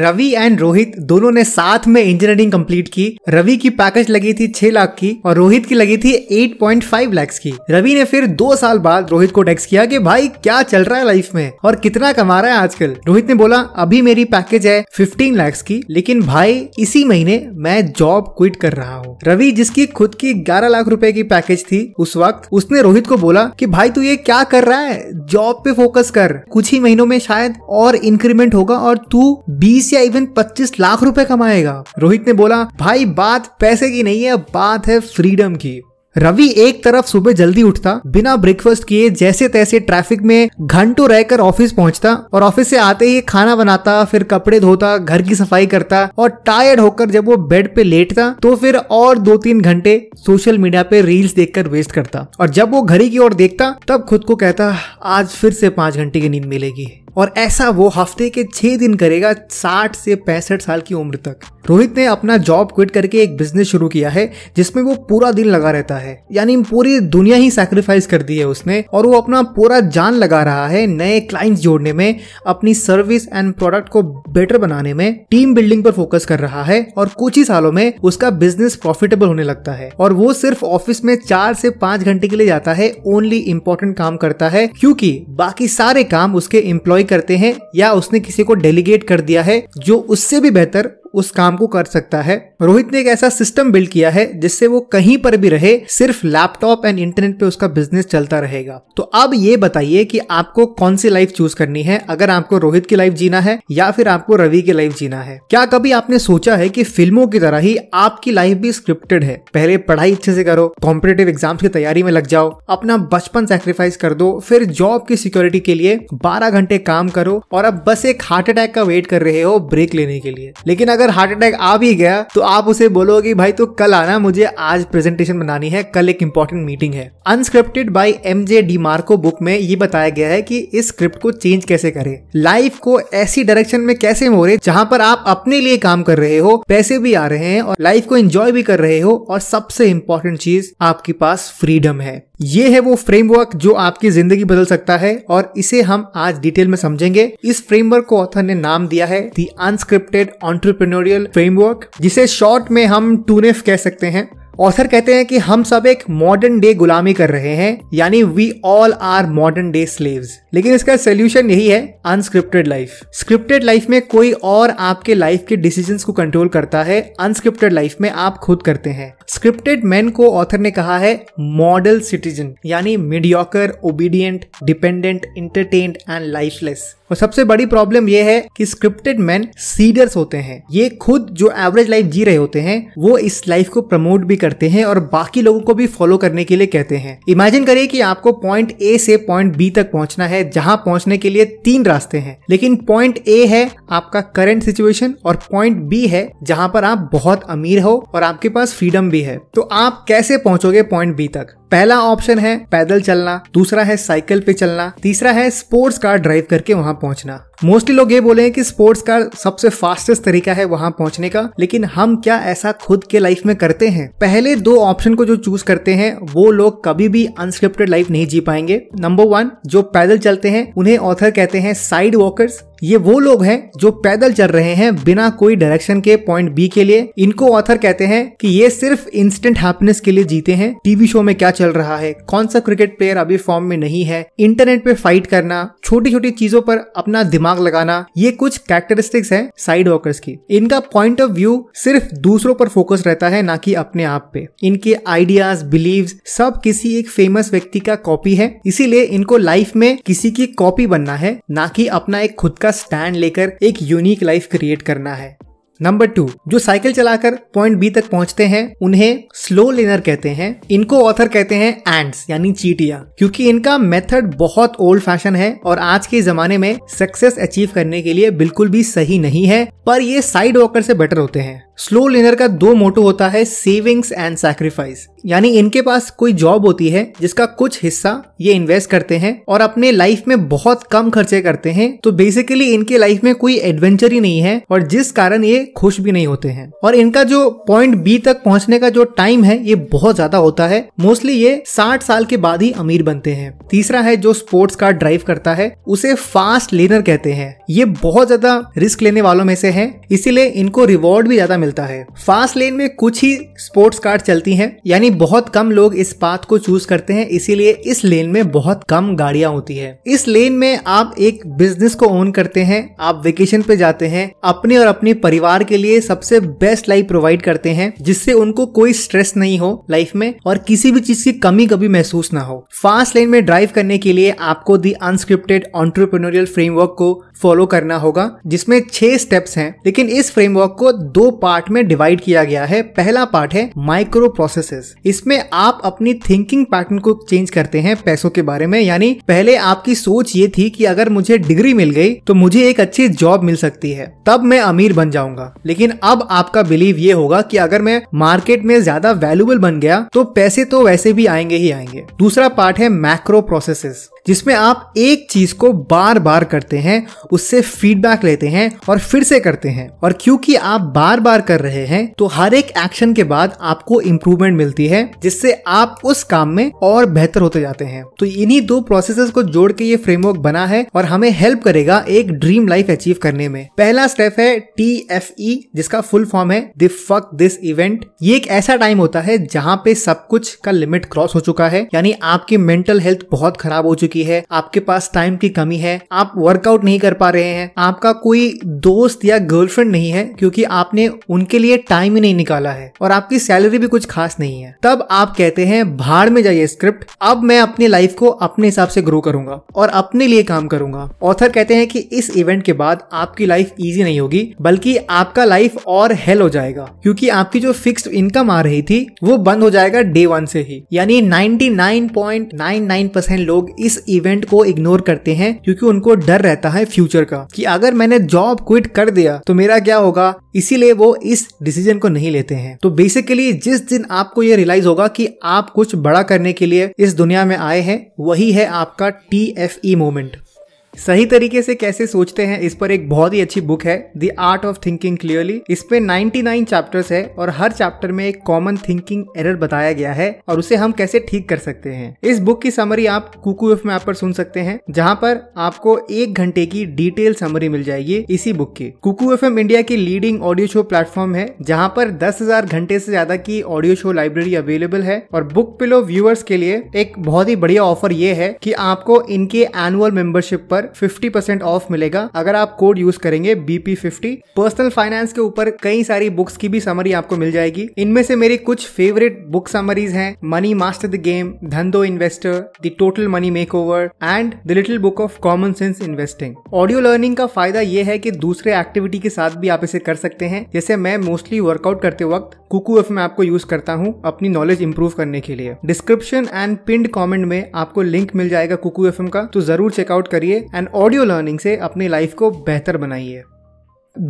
Ravi and Rohit दोनों ने साथ में इंजीनियरिंग कंप्लीट की रवि की पैकेज लगी थी छह लाख की और रोहित की लगी थी एट पॉइंट फाइव लाख की रवि ने फिर दो साल बाद रोहित को टेक्स किया कि भाई क्या चल रहा है लाइफ में और कितना कमा रहा है आजकल रोहित ने बोला अभी मेरी पैकेज है फिफ्टीन लैक्स की लेकिन भाई इसी महीने मैं जॉब क्विट कर रहा हूँ रवि जिसकी खुद की ग्यारह लाख रूपए की पैकेज थी उस वक्त उसने रोहित को बोला की भाई तू ये क्या कर रहा है जॉब पे फोकस कर कुछ ही महीनों में शायद और इंक्रीमेंट होगा और तू बीस बीस या इवन पच्चीस लाख रुपए कमाएगा रोहित ने बोला भाई बात पैसे की नहीं है बात है फ्रीडम की रवि एक तरफ सुबह जल्दी उठता बिना ब्रेकफास्ट किए जैसे तैसे ट्रैफिक में घंटों रहकर ऑफिस पहुंचता और ऑफिस से आते ही खाना बनाता फिर कपड़े धोता घर की सफाई करता और टायर्ड होकर जब वो बेड पे लेटता तो फिर और दो तीन घंटे सोशल मीडिया पे रील्स देखकर वेस्ट करता और जब वो घड़ी की ओर देखता तब खुद को कहता आज फिर से पांच घंटे की नींद मिलेगी और ऐसा वो हफ्ते के छह दिन करेगा साठ से पैंसठ साल की उम्र तक रोहित ने अपना जॉब क्विट करके एक बिजनेस शुरू किया है जिसमें वो पूरा दिन लगा रहता है यानी पूरी दुनिया ही सैक्रिफाइस कर दी है उसने और वो अपना पूरा जान लगा रहा है नए क्लाइंट्स जोड़ने में अपनी सर्विस एंड प्रोडक्ट को बेटर बनाने में टीम बिल्डिंग पर फोकस कर रहा है और कुछ ही सालों में उसका बिजनेस प्रॉफिटेबल होने लगता है और वो सिर्फ ऑफिस में चार से पांच घंटे के लिए जाता है ओनली इम्पोर्टेंट काम करता है क्योंकि बाकी सारे काम उसके एम्प्लॉय करते हैं या उसने किसी को डेलीगेट कर दिया है जो उससे भी बेहतर उस काम को कर सकता है रोहित ने एक ऐसा सिस्टम बिल्ड किया है जिससे वो कहीं पर भी रहे सिर्फ लैपटॉप एंड इंटरनेट पे उसका बिजनेस चलता रहेगा तो अब ये बताइए कि आपको कौन सी लाइफ चूज करनी है अगर आपको रोहित की लाइफ जीना है या फिर आपको रवि की लाइफ जीना है क्या कभी आपने सोचा है की फिल्मों की तरह ही आपकी लाइफ भी स्क्रिप्टेड है पहले पढ़ाई अच्छे से करो कॉम्पिटेटिव एग्जाम्स की तैयारी में लग जाओ अपना बचपन सेक्रीफाइस कर दो फिर जॉब की सिक्योरिटी के लिए 12 घंटे काम करो और अब बस एक हार्ट अटैक का वेट कर रहे हो ब्रेक लेने के लिए लेकिन अगर हार्ट अटैक आ भी गया तो आप उसे बोलोगे भाई तो कल आना मुझे आज प्रेजेंटेशन बनानी है कल एक इम्पोर्टेंट मीटिंग है unscripted by M J DeMarco book में ये बताया गया है कि इस स्क्रिप्ट को चेंज कैसे करे लाइफ को ऐसी डायरेक्शन में कैसे मोड़े जहाँ पर आप अपने लिए काम कर रहे हो पैसे भी आ रहे हैं और लाइफ को एंजॉय भी कर रहे हो और सबसे इम्पोर्टेंट चीज आपके पास फ्रीडम है ये है वो फ्रेमवर्क जो आपकी जिंदगी बदल सकता है और इसे हम आज डिटेल में समझेंगे इस फ्रेमवर्क को ऑथर ने नाम दिया है दी अनस्क्रिप्टेड ऑन्टरप्रेन्योरियल फ्रेमवर्क जिसे शॉर्ट में हम टूनेफ कह सकते हैं ऑथर कहते हैं कि हम सब एक मॉडर्न डे गुलामी कर रहे हैं यानी we all are modern day slave लेकिन इसका सोल्यूशन यही है अनस्क्रिप्टेड लाइफ स्क्रिप्टेड लाइफ में कोई और आपके लाइफ के डिसीजन को कंट्रोल करता है अनस्क्रिप्टेड लाइफ में आप खुद करते हैं स्क्रिप्टेड मैन को ऑथर ने कहा है मॉडल सिटीजन यानी mediocre obedient dependent entertain and lifeless और सबसे बड़ी प्रॉब्लम यह है कि स्क्रिप्टेड मैन सीडर्स होते हैं ये खुद जो एवरेज लाइफ जी रहे होते हैं वो इस लाइफ को प्रमोट भी कर करते हैं और बाकी लोगों को भी फॉलो करने के लिए कहते हैं इमेजिन करिए कि आपको पॉइंट ए से पॉइंट बी तक पहुंचना है जहां पहुंचने के लिए तीन रास्ते हैं लेकिन पॉइंट ए है आपका करंट सिचुएशन और पॉइंट बी है जहां पर आप बहुत अमीर हो और आपके पास फ्रीडम भी है तो आप कैसे पहुंचोगे पॉइंट बी तक पहला ऑप्शन है पैदल चलना दूसरा है साइकिल पे चलना तीसरा है स्पोर्ट्स कार ड्राइव करके वहां पहुंचना मोस्टली लोग ये बोले हैं कि स्पोर्ट्स कार सबसे फास्टेस्ट तरीका है वहां पहुंचने का लेकिन हम क्या ऐसा खुद के लाइफ में करते हैं पहले पहले दो ऑप्शन को जो चूज करते हैं वो लोग कभी भी अनस्क्रिप्टेड लाइफ नहीं जी पाएंगे नंबर वन जो पैदल चलते हैं उन्हें ऑथर कहते हैं साइड वॉकर्स ये वो लोग हैं जो पैदल चल रहे हैं बिना कोई डायरेक्शन के पॉइंट बी के लिए इनको ऑथर कहते हैं कि ये सिर्फ इंस्टेंट हैप्पीनेस के लिए जीते हैं टीवी शो में क्या चल रहा है कौन सा क्रिकेट प्लेयर अभी फॉर्म में नहीं है इंटरनेट पे फाइट करना छोटी छोटी चीजों पर अपना दिमाग लगाना ये कुछ कैरेक्टरिस्टिक्स है साइड वॉकर्स की इनका पॉइंट ऑफ व्यू सिर्फ दूसरों पर फोकस रहता है ना कि अपने आप पे इनके आइडियाज बिलीव सब किसी एक फेमस व्यक्ति का कॉपी है इसीलिए इनको लाइफ में किसी की कॉपी बनना है ना कि अपना एक खुद का का स्टैंड लेकर एक यूनिक लाइफ क्रिएट करना है नंबर टू जो साइकिल चलाकर पॉइंट बी तक पहुंचते हैं उन्हें स्लो लेनर कहते हैं इनको ऑथर कहते हैं एंड्स यानी चीटिया क्योंकि इनका मेथड बहुत ओल्ड फैशन है और आज के जमाने में सक्सेस अचीव करने के लिए बिल्कुल भी सही नहीं है पर ये साइड वॉकर से बेटर होते हैं स्लो लिनर का दो मोटो होता है सेविंग्स एंड सैक्रिफाइस यानी इनके पास कोई जॉब होती है जिसका कुछ हिस्सा ये इन्वेस्ट करते हैं और अपने लाइफ में बहुत कम खर्चे करते हैं तो बेसिकली इनके लाइफ में कोई एडवेंचर ही नहीं है और जिस कारण ये खुश भी नहीं होते हैं और इनका जो पॉइंट बी तक पहुंचने का जो टाइम है ये बहुत ज्यादा होता है मोस्टली ये साठ साल के बाद ही अमीर बनते हैं तीसरा है जो स्पोर्ट्स कार ड्राइव करता है उसे फास्ट लेनर कहते हैं ये बहुत ज्यादा रिस्क लेने वालों में से है इसीलिए इनको रिवॉर्ड भी ज्यादा मिलता है फास्ट लेन में कुछ ही स्पोर्ट्स कार चलती हैं यानी बहुत कम लोग इस पाथ को चूज करते हैं इसीलिए इस लेन में बहुत कम गाड़ियां होती है इस लेन में आप एक बिजनेस को ओन करते हैं आप वेकेशन पे जाते हैं अपने और अपने परिवार के लिए सबसे बेस्ट लाइफ प्रोवाइड करते हैं जिससे उनको कोई स्ट्रेस नहीं हो लाइफ में और किसी भी चीज की कमी कभी महसूस ना हो फास्ट लेन में ड्राइव करने के लिए आपको दी अनस्क्रिप्टेड ऑन्टरप्रिनोरियल फ्रेमवर्क को फॉलो करना होगा जिसमें छह स्टेप्स हैं लेकिन इस फ्रेमवर्क को दो पार्ट पार्ट में डिवाइड किया गया है पहला पार्ट है माइक्रो प्रोसेसेस इसमें आप अपनी थिंकिंग पैटर्न को चेंज करते हैं पैसों के बारे में यानी पहले आपकी सोच ये थी कि अगर मुझे डिग्री मिल गई तो मुझे एक अच्छी जॉब मिल सकती है तब मैं अमीर बन जाऊंगा लेकिन अब आपका बिलीव ये होगा कि अगर मैं मार्केट में ज्यादा वैल्यूबल बन गया तो पैसे तो वैसे भी आएंगे ही आएंगे दूसरा पार्ट है मैक्रो प्रोसेसेस जिसमें आप एक चीज को बार बार करते हैं उससे फीडबैक लेते हैं और फिर से करते हैं और क्योंकि आप बार बार कर रहे हैं तो हर एक एक्शन के बाद आपको इम्प्रूवमेंट मिलती है जिससे आप उस काम में और बेहतर होते जाते हैं तो इन्हीं दो प्रोसेस को जोड़ के ये फ्रेमवर्क बना है और हमें हेल्प करेगा एक ड्रीम लाइफ अचीव करने में पहला स्टेप है टी एफ ई जिसका फुल फॉर्म है दि फक दिस इवेंट ये एक ऐसा टाइम होता है जहाँ पे सब कुछ का लिमिट क्रॉस हो चुका है यानी आपकी मेंटल हेल्थ बहुत खराब हो चुकी चुकी है आपके पास टाइम की कमी है आप वर्कआउट नहीं कर पा रहे हैं आपका कोई दोस्त या गर्लफ्रेंड नहीं है क्योंकि आपने उनके लिए टाइम ही नहीं निकाला है और आपकी सैलरी भी कुछ खास नहीं है तब आप कहते हैं भाड़ में जाइए स्क्रिप्ट अब मैं अपनी लाइफ को अपने हिसाब से ग्रो करूंगा और अपने लिए काम करूंगा ऑथर कहते हैं कि इस इवेंट के बाद आपकी लाइफ इजी नहीं होगी बल्कि आपका लाइफ और हेल हो जाएगा क्योंकि आपकी जो फिक्स इनकम आ रही थी वो बंद हो जाएगा डे वन से ही यानी 99.99 परसेंट लोग इस इवेंट को इग्नोर करते हैं क्योंकि उनको डर रहता है फ्यूचर का कि अगर मैंने जॉब क्विट कर दिया तो मेरा क्या होगा इसीलिए वो इस डिसीजन को नहीं लेते हैं तो बेसिकली जिस दिन आपको ये रियलाइज होगा कि आप कुछ बड़ा करने के लिए इस दुनिया में आए हैं वही है आपका टी एफ ई मोमेंट सही तरीके से कैसे सोचते हैं इस पर एक बहुत ही अच्छी बुक है the art of thinking clearly इसमें नाइन चैप्टर्स है और हर चैप्टर में एक कॉमन थिंकिंग एरर बताया गया है और उसे हम कैसे ठीक कर सकते हैं इस बुक की समरी आप कुकू एफ में आप पर सुन सकते हैं जहाँ पर आपको एक घंटे की डिटेल समरी मिल जाएगी इसी बुक की कुकू एफ इंडिया की लीडिंग ऑडियो शो प्लेटफॉर्म है जहाँ पर दस घंटे से ज्यादा की ऑडियो शो लाइब्रेरी अवेलेबल है और बुक पिलो व्यूअर्स के लिए एक बहुत ही बढ़िया ऑफर ये है की आपको इनके एनुअल मेंबरशिप पर फिफ्टी परसेंट ऑफ मिलेगा अगर आप कोड यूज करेंगे बीपी फिफ्टी पर्सनल फाइनेंस के ऊपर कई सारी बुक्स की भी समरी आपको मिल जाएगी इनमें से मेरी कुछ फेवरेट बुक समरीज हैं money master the game Dhandho investor the total money makeover and the little book of common sense investing audio learning का फायदा यह है कि दूसरे एक्टिविटी के साथ भी आप इसे कर सकते हैं जैसे मैं मोस्टली वर्कआउट करते वक्त कुकू एफ मैं आपको यूज करता हूँ अपनी नॉलेज इंप्रूव करने के लिए डिस्क्रिप्शन एंड पिंड कॉमेंट में आपको लिंक मिल जाएगा कुकू एफ का तो जरूर चेकआउट करिए एंड ऑडियो लर्निंग से अपनी लाइफ को बेहतर बनाइए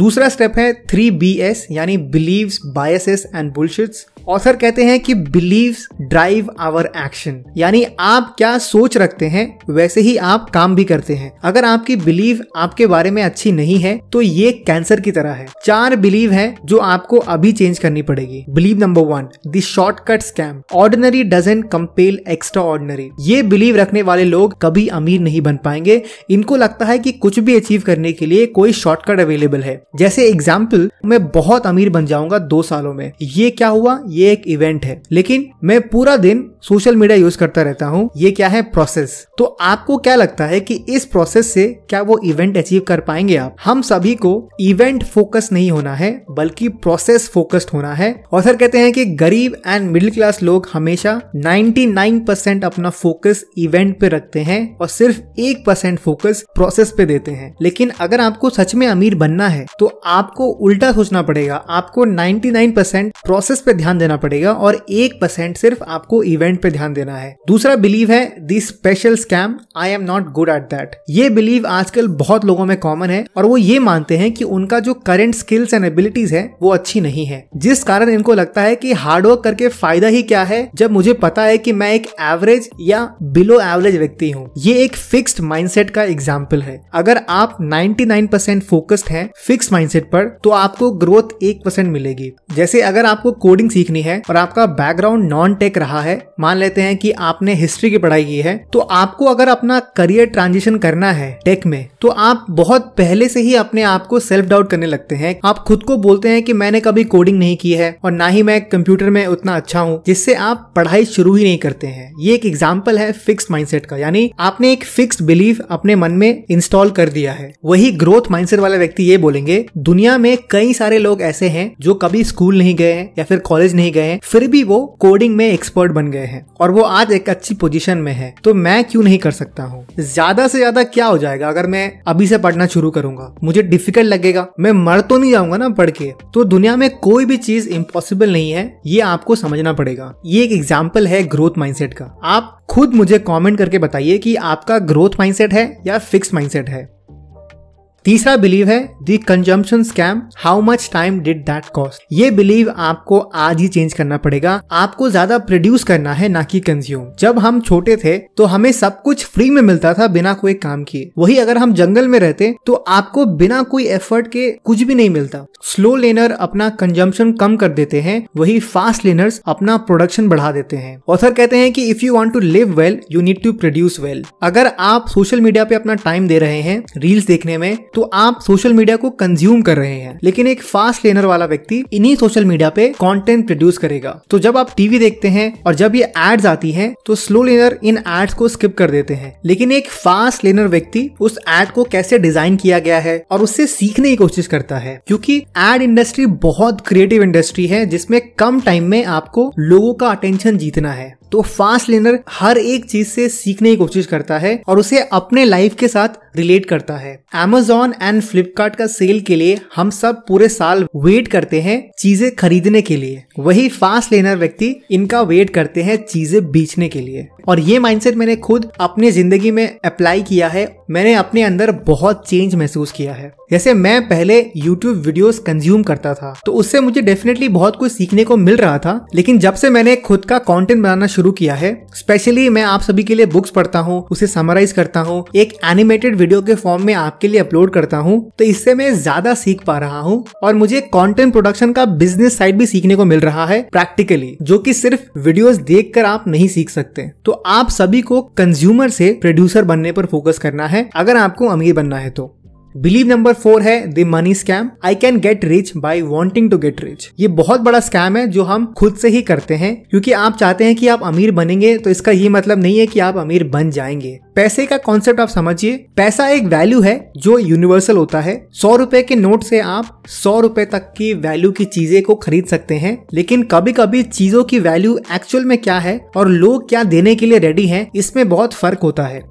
दूसरा स्टेप है थ्री बी एस यानी beliefs biases and bullshits author कहते हैं कि बिलीव ड्राइव आवर एक्शन यानी आप क्या सोच रखते हैं वैसे ही आप काम भी करते हैं अगर आपकी बिलीव आपके बारे में अच्छी नहीं है तो ये कैंसर की तरह है चार बिलीव है जो आपको अभी चेंज करनी पड़ेगी believe number one the shortcut scam ordinary doesn't compel extraordinary ये बिलीव रखने वाले लोग कभी अमीर नहीं बन पाएंगे इनको लगता है कि कुछ भी अचीव करने के लिए कोई शॉर्टकट अवेलेबल है जैसे एग्जाम्पल मैं बहुत अमीर बन जाऊंगा दो सालों में ये क्या हुआ ये एक इवेंट है लेकिन मैं पूरा दिन सोशल मीडिया यूज करता रहता हूँ ये क्या है प्रोसेस तो आपको क्या लगता है कि इस प्रोसेस से क्या वो इवेंट अचीव कर पाएंगे आप हम सभी को इवेंट फोकस नहीं होना है बल्कि प्रोसेस फोकस्ड होना है और सर कहते हैं कि गरीब एंड मिडिल क्लास लोग हमेशा 99% अपना फोकस इवेंट पे रखते हैं और सिर्फ एक परसेंट फोकस प्रोसेस पे देते हैं लेकिन अगर आपको सच में अमीर बनना है तो आपको उल्टा सोचना पड़ेगा आपको 99% प्रोसेस पे ध्यान देना देना पड़ेगा और एक परसेंट सिर्फ आपको इवेंट पे ध्यान देना है दूसरा बिलीव है the special scam I am not good at that ये बिलीव आजकल बहुत लोगों में कॉमन है और वो ये मानते हैं कि उनका जो करेंट स्किल्स एंड एबिलिटीज है वो अच्छी नहीं है जिस कारण इनको लगता है की हार्डवर्क करके फायदा ही क्या है जब मुझे पता है की मैं एक एवरेज या बिलो एवरेज व्यक्ति हूँ ये एक फिक्स्ड माइंडसेट का एग्जाम्पल है अगर आप 99% फोकस्ड है फिक्स माइंडसेट पर तो आपको ग्रोथ एक परसेंट मिलेगी जैसे अगर आपको कोडिंग सीखनी देखनी है और आपका बैकग्राउंड नॉन टेक रहा है मान लेते हैं कि आपने हिस्ट्री की पढ़ाई की है तो आपको अगर अपना करियर ट्रांजिशन करना है टेक में तो आप बहुत पहले से ही अपने आप को सेल्फ डाउट करने लगते हैं आप खुद को बोलते हैं कि मैंने कभी कोडिंग नहीं की है और ना ही मैं कंप्यूटर में उतना अच्छा हूँ जिससे आप पढ़ाई शुरू ही नहीं करते हैं ये एक एग्जाम्पल है फिक्स माइंडसेट का यानी आपने एक फिक्स बिलीफ अपने मन में इंस्टॉल कर दिया है वही ग्रोथ माइंडसेट वाले व्यक्ति ये बोलेंगे दुनिया में कई सारे लोग ऐसे हैं जो कभी स्कूल नहीं गए हैं या फिर कॉलेज नहीं गए फिर भी वो कोडिंग में एक्सपर्ट बन गए हैं और वो आज एक अच्छी पोजीशन में है तो मैं क्यों नहीं कर सकता हूँ ज्यादा से ज्यादा क्या हो जाएगा अगर मैं अभी से पढ़ना शुरू करूंगा मुझे डिफिकल्ट लगेगा मैं मर तो नहीं जाऊंगा ना पढ़ के तो दुनिया में कोई भी चीज इम्पॉसिबल नहीं है ये आपको समझना पड़ेगा ये एक एग्जाम्पल है ग्रोथ माइंडसेट का आप खुद मुझे कमेंट करके बताइए कि आपका ग्रोथ माइंडसेट है या फिक्स माइंडसेट है तीसरा बिलीव है the consumption scam how much time did that cost ये बिलीव आपको आज ही चेंज करना पड़ेगा आपको ज्यादा प्रोड्यूस करना है ना कि कंज्यूम जब हम छोटे थे तो हमें सब कुछ फ्री में मिलता था बिना कोई काम किए वही अगर हम जंगल में रहते तो आपको बिना कोई एफर्ट के कुछ भी नहीं मिलता स्लो लेनर अपना कंजम्पशन कम कर देते हैं वही फास्ट लेनर अपना प्रोडक्शन बढ़ा देते हैं ऑथर कहते हैं कि if you want to live well you need to produce well अगर आप सोशल मीडिया पे अपना टाइम दे रहे हैं रील्स देखने में तो आप सोशल मीडिया को कंज्यूम कर रहे हैं लेकिन एक फास्ट लेनर वाला व्यक्ति इन्हीं सोशल मीडिया पे कंटेंट प्रोड्यूस करेगा तो जब आप टीवी देखते हैं और जब ये एड्स आती है तो स्लो लेनर इन एड्स को स्किप कर देते हैं लेकिन एक फास्ट लेनर व्यक्ति उस एड को कैसे डिजाइन किया गया है और उससे सीखने की कोशिश करता है क्योंकि एड इंडस्ट्री बहुत क्रिएटिव इंडस्ट्री है जिसमें कम टाइम में आपको लोगों का अटेंशन जीतना है तो फास्ट लर्नर हर एक चीज से सीखने की कोशिश करता है और उसे अपने लाइफ के साथ रिलेट करता है एमेजोन एंड फ्लिपकार्ट का सेल के लिए हम सब पूरे साल वेट करते हैं चीजें खरीदने के लिए वही फास्ट लेनर व्यक्ति इनका वेट करते हैं चीजें बेचने के लिए और ये माइंडसेट मैंने खुद अपनी जिंदगी में अप्लाई किया है मैंने अपने अंदर बहुत चेंज महसूस किया है जैसे मैं पहले YouTube वीडियोस कंज्यूम करता था तो उससे मुझे डेफिनेटली बहुत कुछ सीखने को मिल रहा था लेकिन जब से मैंने खुद का कंटेंट बनाना शुरू किया है स्पेशली मैं आप सभी के लिए बुक्स पढ़ता हूँ उसे समराइज करता हूँ एक एनिमेटेड वीडियो के फॉर्म में आपके लिए अपलोड करता हूँ तो इससे मैं ज्यादा सीख पा रहा हूँ और मुझे कॉन्टेंट प्रोडक्शन का बिजनेस साइड भी सीखने को मिल रहा है प्रैक्टिकली जो की सिर्फ वीडियोज देख आप नहीं सीख सकते तो आप सभी को कंज्यूमर से प्रोड्यूसर बनने पर फोकस करना है है अगर आपको अमीर बनना है तो बिलीव नंबर फोर है the money scam I can get rich by wanting to get rich ये बहुत बड़ा स्कैम है जो हम खुद से ही करते हैं क्योंकि आप चाहते हैं कि आप अमीर बनेंगे तो इसका ये मतलब नहीं है कि आप अमीर बन जाएंगे पैसे का कॉन्सेप्ट आप समझिए पैसा एक वैल्यू है जो यूनिवर्सल होता है सौ रुपए के नोट से आप सौ रुपए तक की वैल्यू की चीजें को खरीद सकते हैं लेकिन कभी कभी चीजों की वैल्यू एक्चुअल में क्या है और लोग क्या देने के लिए रेडी है इसमें बहुत फर्क होता है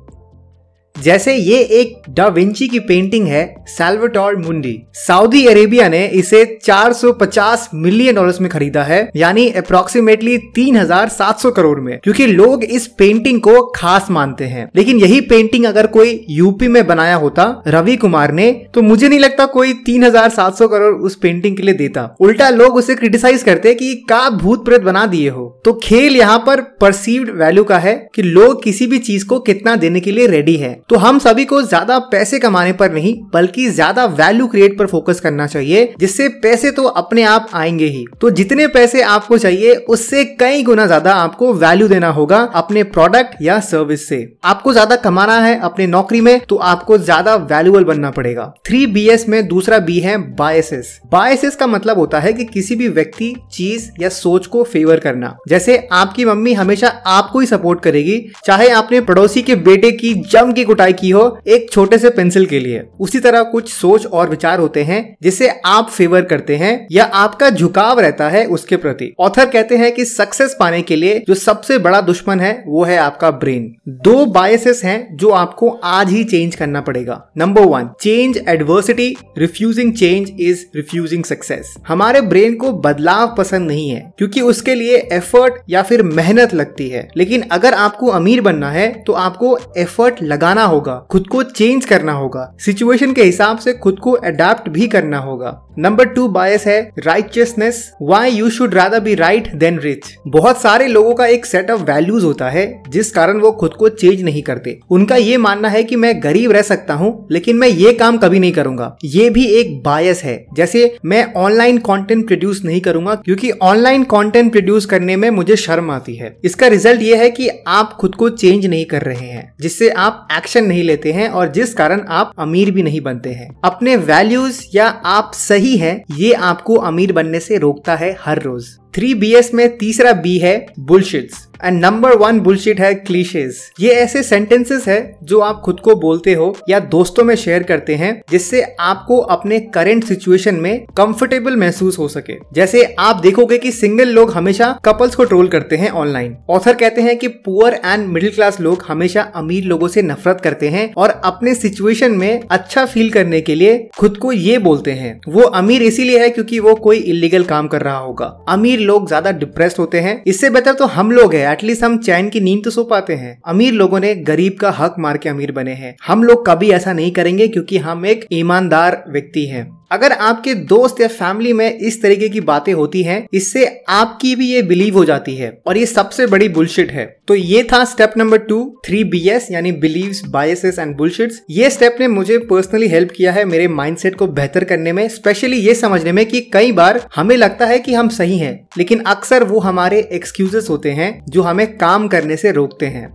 जैसे ये एक डा विंची की पेंटिंग है सैल्वाटोर मुंडी सऊदी अरेबिया ने इसे 450 मिलियन डॉलर्स में खरीदा है यानी अप्रोक्सीमेटली 3,700 करोड़ में क्योंकि लोग इस पेंटिंग को खास मानते हैं लेकिन यही पेंटिंग अगर कोई यूपी में बनाया होता रवि कुमार ने तो मुझे नहीं लगता कोई 3,700 करोड़ उस पेंटिंग के लिए देता उल्टा लोग उसे क्रिटिसाइज करते कि का भूत प्रेत बना दिए हो तो खेल यहाँ पर परसीव्ड वैल्यू का है कि लोग किसी भी चीज को कितना देने के लिए रेडी है तो हम सभी को ज्यादा पैसे कमाने पर नहीं बल्कि ज्यादा वैल्यू क्रिएट पर फोकस करना चाहिए जिससे पैसे तो अपने आप आएंगे ही तो जितने पैसे आपको चाहिए उससे कई गुना ज्यादा आपको वैल्यू देना होगा अपने प्रोडक्ट या सर्विस से आपको ज्यादा कमाना है अपने नौकरी में तो आपको ज्यादा वैल्यूबल बनना पड़ेगा थ्री बी में दूसरा बी है बायसेस बायसेस का मतलब होता है कि किसी भी व्यक्ति चीज या सोच को फेवर करना जैसे आपकी मम्मी हमेशा आपको ही सपोर्ट करेगी चाहे आपने पड़ोसी के बेटे की जम की कुटाई की हो एक छोटे से पेंसिल के लिए उसी तरह कुछ सोच और विचार होते हैं जिसे आप फेवर करते हैं या आपका झुकाव रहता है उसके प्रति ऑथर कहते हैं कि सक्सेस पाने के लिए जो सबसे बड़ा दुश्मन है वो है आपका ब्रेन दो बायसेस हैं जो आपको आज ही चेंज करना पड़ेगा number one change adversity refusing change is refusing success हमारे ब्रेन को बदलाव पसंद नहीं है क्योंकि उसके लिए एफर्ट या फिर मेहनत लगती है लेकिन अगर आपको अमीर बनना है तो आपको एफर्ट लगाना करना होगा खुद को चेंज करना होगा सिचुएशन के हिसाब से खुद को अडेप्ट भी करना होगा नंबर टू बायस है righteousness why you should rather be right than rich बहुत सारे लोगों का एक सेट ऑफ वैल्यूज होता है जिस कारण वो खुद को चेंज नहीं करते उनका ये मानना है कि मैं गरीब रह सकता हूँ लेकिन मैं ये काम कभी नहीं करूंगा ये भी एक बायस है जैसे मैं ऑनलाइन कॉन्टेंट प्रोड्यूस नहीं करूंगा क्योंकि ऑनलाइन कॉन्टेंट प्रोड्यूस करने में मुझे शर्म आती है इसका रिजल्ट ये है की आप खुद को चेंज नहीं कर रहे हैं जिससे आप एक्शन एक्शन नहीं लेते हैं और जिस कारण आप अमीर भी नहीं बनते हैं अपने वैल्यूज या आप सही है ये आपको अमीर बनने से रोकता है हर रोज थ्री बी एस में तीसरा बी है bullshits and number one bullshit है क्लीशेज ये ऐसे सेंटेंसेस है जो आप खुद को बोलते हो या दोस्तों में शेयर करते हैं जिससे आपको अपने करेंट सिचुएशन में कंफर्टेबल महसूस हो सके जैसे आप देखोगे कि सिंगल लोग हमेशा कपल्स को ट्रोल करते हैं ऑनलाइन ऑथर कहते हैं कि पुअर एंड मिडिल क्लास लोग हमेशा अमीर लोगों से नफरत करते हैं और अपने सिचुएशन में अच्छा फील करने के लिए खुद को ये बोलते हैं वो अमीर इसीलिए है क्योंकि वो कोई इलीगल काम कर रहा होगा अमीर लोग ज्यादा डिप्रेस्ड होते हैं इससे बेहतर तो हम लोग है एटलीस्ट हम चैन की नींद तो सो पाते हैं अमीर लोगों ने गरीब का हक मार के अमीर बने हैं हम लोग कभी ऐसा नहीं करेंगे क्योंकि हम एक ईमानदार व्यक्ति हैं अगर आपके दोस्त या फैमिली में इस तरीके की बातें होती हैं इससे आपकी भी ये बिलीव हो जाती है और ये सबसे बड़ी बुलशिट है तो ये था step number two three B S यानी बिलीव बायसेस एंड बुलशिट ये स्टेप ने मुझे पर्सनली हेल्प किया है मेरे माइंड को बेहतर करने में स्पेशली ये समझने में कि कई बार हमें लगता है कि हम सही हैं लेकिन अक्सर वो हमारे एक्सक्यूजेस होते हैं जो हमें काम करने से रोकते हैं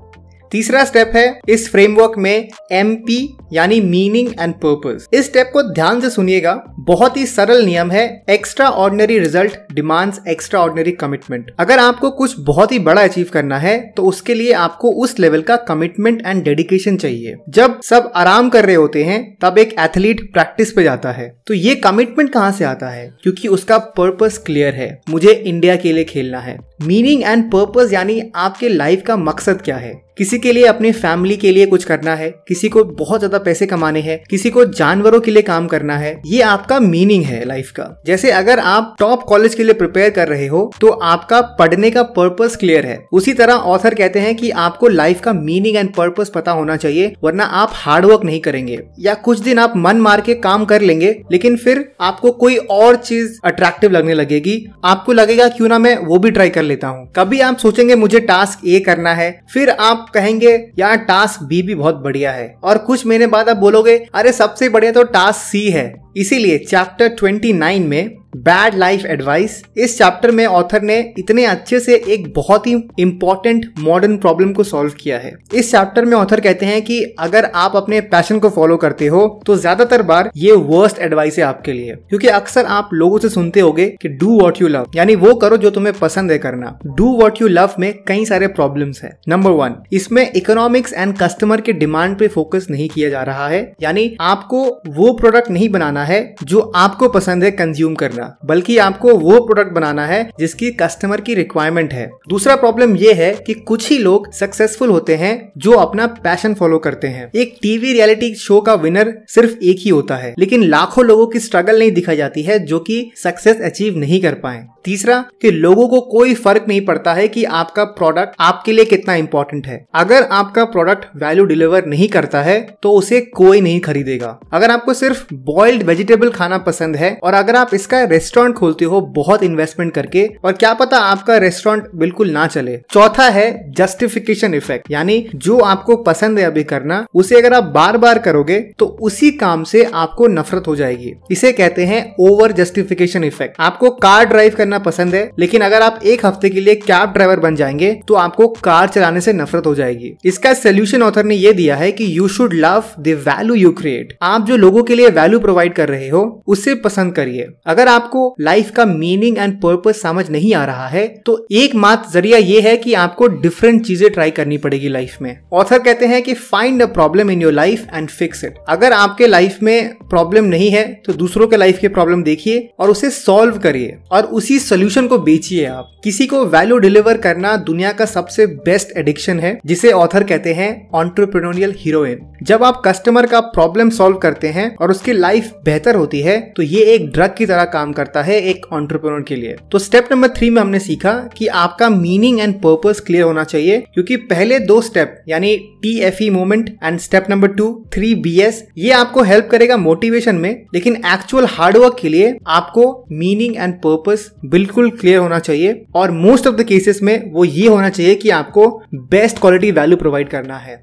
तीसरा स्टेप है इस फ्रेमवर्क में एम पी यानी मीनिंग एंड पर्पस इस स्टेप को ध्यान से सुनिएगा बहुत ही सरल नियम है extraordinary result demands extraordinary commitment अगर आपको कुछ बहुत ही बड़ा अचीव करना है तो उसके लिए आपको उस लेवल का कमिटमेंट एंड डेडिकेशन चाहिए जब सब आराम कर रहे होते हैं तब एक एथलीट प्रैक्टिस पे जाता है तो ये कमिटमेंट कहाँ से आता है क्योंकि उसका पर्पस क्लियर है मुझे इंडिया के लिए खेलना है मीनिंग एंड पर्पस यानी आपके लाइफ का मकसद क्या है किसी के लिए अपनी फैमिली के लिए कुछ करना है किसी को बहुत ज्यादा पैसे कमाने हैं किसी को जानवरों के लिए काम करना है ये आपका मीनिंग है लाइफ का जैसे अगर आप टॉप कॉलेज के लिए प्रिपेयर कर रहे हो तो आपका पढ़ने का पर्पस क्लियर है उसी तरह ऑथर कहते हैं कि आपको लाइफ का मीनिंग एंड पर्पस पता होना चाहिए वरना आप हार्डवर्क नहीं करेंगे या कुछ दिन आप मन मार के काम कर लेंगे लेकिन फिर आपको कोई और चीज अट्रैक्टिव लगने लगेगी आपको लगेगा क्यों ना मैं वो भी ट्राई कर लेता हूँ कभी आप सोचेंगे मुझे टास्क ए करना है फिर आप कहेंगे यार टास्क बी भी बहुत बढ़िया है और कुछ महीने बाद आप बोलोगे अरे सबसे बढ़िया तो टास्क सी है इसीलिए चैप्टर 29 में बैड लाइफ एडवाइस इस चैप्टर में ऑथर ने इतने अच्छे से एक बहुत ही इंपॉर्टेंट मॉडर्न प्रॉब्लम को सॉल्व किया है इस चैप्टर में ऑथर कहते हैं कि अगर आप अपने पैशन को फॉलो करते हो तो ज्यादातर बार ये वर्स्ट एडवाइस है आपके लिए क्योंकि अक्सर आप लोगों से सुनते होगे कि डू वॉट यू लव यानी वो करो जो तुम्हें पसंद है करना डू वॉट यू लव में कई सारे प्रॉब्लम है नंबर वन इसमें इकोनॉमिक्स एंड कस्टमर के डिमांड पे फोकस नहीं किया जा रहा है यानी आपको वो प्रोडक्ट नहीं बनाना है जो आपको पसंद है कंज्यूम करना करना बल्कि आपको वो प्रोडक्ट बनाना है जिसकी कस्टमर की रिक्वायरमेंट है दूसरा प्रॉब्लम ये है कि कुछ ही लोग सक्सेसफुल होते हैं जो अपना पैशन फॉलो करते हैं एक टीवी रियलिटी शो का विनर सिर्फ एक ही होता है लेकिन लाखों लोगों की स्ट्रगल नहीं दिखाई जाती है जो की सक्सेस अचीव नहीं कर पाए तीसरा कि लोगों को कोई फर्क नहीं पड़ता है कि आपका प्रोडक्ट आपके लिए कितना इम्पोर्टेंट है अगर आपका प्रोडक्ट वैल्यू डिलीवर नहीं करता है तो उसे कोई नहीं खरीदेगा अगर आपको सिर्फ बॉइल्ड वेजिटेबल खाना पसंद है और अगर आप इसका रेस्टोरेंट खोलते हो बहुत इन्वेस्टमेंट करके और क्या पता आपका रेस्टोरेंट बिल्कुल ना चले चौथा है जस्टिफिकेशन इफेक्ट यानी जो आपको पसंद है अभी करना उसे अगर आप बार बार करोगे तो उसी काम से आपको नफरत हो जाएगी इसे कहते हैं ओवर जस्टिफिकेशन इफेक्ट आपको कार ड्राइव करना पसंद है लेकिन अगर आप एक हफ्ते के लिए कैब ड्राइवर बन जाएंगे तो आपको कार चलाने से नफरत हो जाएगी इसका सोल्यूशन ऑथर ने यह दिया है कि you should love the value you create आप जो लोगों के लिए वैल्यू प्रोवाइड कर रहे हो उसे पसंद करिए अगर आप आपको लाइफ का मीनिंग एंड पर्पज समझ नहीं आ रहा है तो एक मात्र जरिया ये है कि आपको डिफरेंट चीजें ट्राई करनी पड़ेगी लाइफ में ऑथर कहते हैं कि find a problem in your life and fix it अगर आपके लाइफ में प्रॉब्लम नहीं है तो दूसरों के लाइफ के प्रॉब्लम देखिए और उसे सॉल्व करिए और उसी सोल्यूशन को बेचिए आप किसी को वैल्यू डिलीवर करना दुनिया का सबसे बेस्ट एडिक्शन है जिसे ऑथर कहते हैं ऑन्टरप्रिनोरियल हीरोइन जब आप कस्टमर का प्रॉब्लम सॉल्व करते हैं और उसकी लाइफ बेहतर होती है तो ये एक ड्रग की तरह काम काम करता है एक ऑन्टरप्रोनर के लिए तो स्टेप नंबर थ्री में हमने सीखा कि आपका मीनिंग एंड पर्पज क्लियर होना चाहिए क्योंकि पहले दो स्टेप यानी T F E moment and step number two three B S ये आपको हेल्प करेगा मोटिवेशन में लेकिन एक्चुअल हार्डवर्क के लिए आपको मीनिंग एंड पर्पज बिल्कुल क्लियर होना चाहिए और मोस्ट ऑफ द केसेस में वो ये होना चाहिए कि आपको बेस्ट क्वालिटी वैल्यू प्रोवाइड करना है